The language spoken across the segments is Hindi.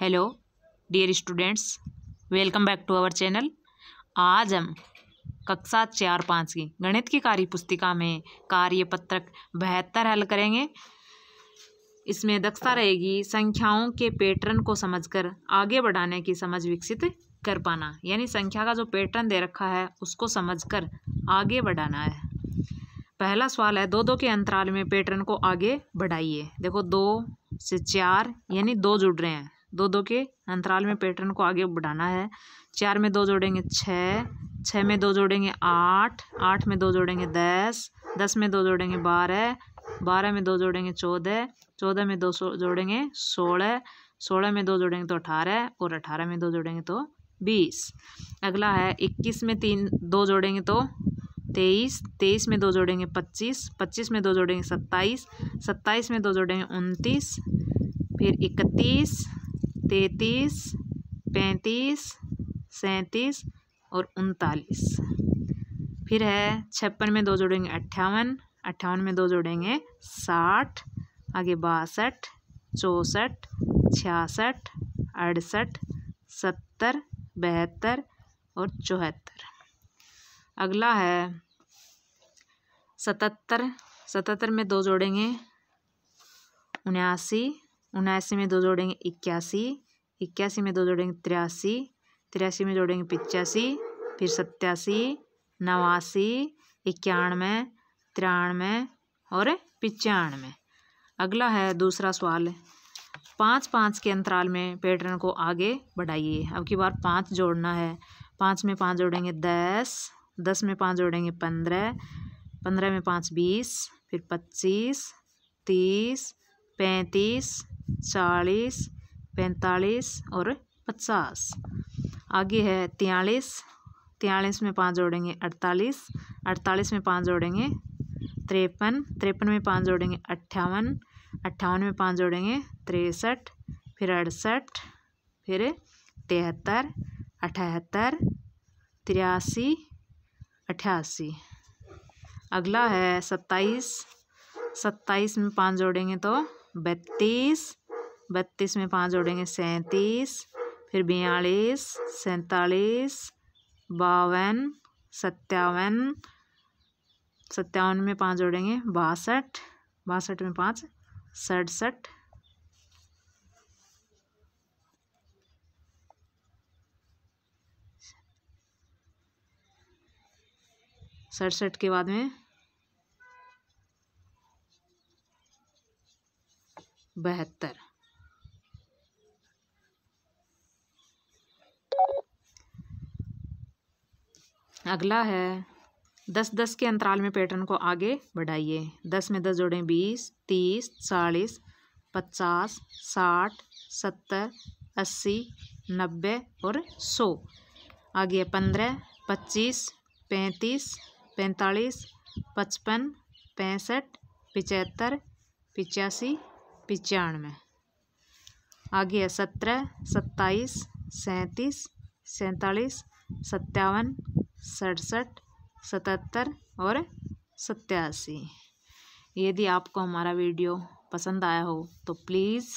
hello dear students welcome back to our channel आज हम कक्षा चार पाँच की गणित की कार्य पुस्तिका में कार्य पत्रक बहत्तर हल करेंगे इसमें दक्षता रहेगी संख्याओं के पैटर्न को समझकर आगे बढ़ाने की समझ विकसित कर पाना यानी संख्या का जो पैटर्न दे रखा है उसको समझकर आगे बढ़ाना है पहला सवाल है दो दो के अंतराल में पैटर्न को आगे बढ़ाइए देखो दो से चार यानी दो जुड़ रहे हैं दो दो के अंतराल में पैटर्न को आगे बढ़ाना है चार में दो जोड़ेंगे छः छः में दो जोड़ेंगे आठ आठ में दो जोड़ेंगे दस दस में दो जोड़ेंगे बारह बारह में दो जोड़ेंगे चौदह चौदह में दो जोड़ेंगे सोलह सोलह में दो जोड़ेंगे तो अठारह और अठारह में दो जोड़ेंगे तो बीस अगला है इक्कीस में तीन दो जोड़ेंगे तो तेईस तेईस में दो जोड़ेंगे पच्चीस पच्चीस में दो जोड़ेंगे सत्ताईस सत्ताईस में दो जोड़ेंगे उनतीस फिर इकतीस तैंतीस पैंतीस सैंतीस और उनतालीस फिर है छप्पन में दो जोड़ेंगे अट्ठावन अट्ठावन में दो जोड़ेंगे साठ आगे बासठ चौंसठ छियासठ अड़सठ सत्तर बहत्तर और चौहत्तर अगला है सतहत्तर सतहत्तर में दो जोड़ेंगे उन्यासी उनासी में दो जोड़ेंगे इक्यासी इक्यासी में दो जोड़ेंगे तिरासी तिरासी में जोड़ेंगे पिचासी फिर सत्तासी नवासी इक्यानवे तिरानवे और पिचानवे अगला है दूसरा सवाल पाँच पाँच के अंतराल में पैटर्न को आगे बढ़ाइए अब की बार पाँच जोड़ना है पाँच में पाँच जोड़ेंगे दस दस में पाँच जोड़ेंगे पंद्रह पंद्रह में पाँच बीस फिर पच्चीस तीस पैंतीस चालीस पैंतालीस और पचास आगे है तयालीस तयालीस में पाँच जोड़ेंगे अड़तालीस अड़तालीस में पाँच जोड़ेंगे तिरपन तिरपन में पाँच जोड़ेंगे अट्ठावन अट्ठावन में पाँच जोड़ेंगे तिरसठ फिर अड़सठ फिर तिहत्तर अठहत्तर तिरासी अठासी अगला है सत्ताईस सत्ताईस में पाँच जोड़ेंगे तो बत्तीस बत्तीस में पाँच जोड़ेंगे सैंतीस फिर बयालीस सैंतालीस बावन सत्तावन सत्तावन में पाँच जोड़ेंगे बासठ बासठ में पाँच सड़सठ सड़सठ के बाद में बहत्तर अगला है दस दस के अंतराल में पैटर्न को आगे बढ़ाइए दस में दस जोड़ें बीस तीस चालीस पचास साठ सत्तर अस्सी नब्बे और सौ आगे पंद्रह पच्चीस पैंतीस पैंतालीस पचपन पैंसठ पचहत्तर पिचासी पचानवे आगे है सत्रह सत्ताईस सैंतीस सैंतालीस सत्तावन सड़सठ सतहत्तर और सत्तासी यदि आपको हमारा वीडियो पसंद आया हो तो प्लीज़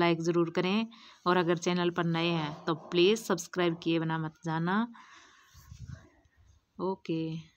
लाइक ज़रूर करें और अगर चैनल पर नए हैं तो प्लीज़ सब्सक्राइब किए बिना मत जाना ओके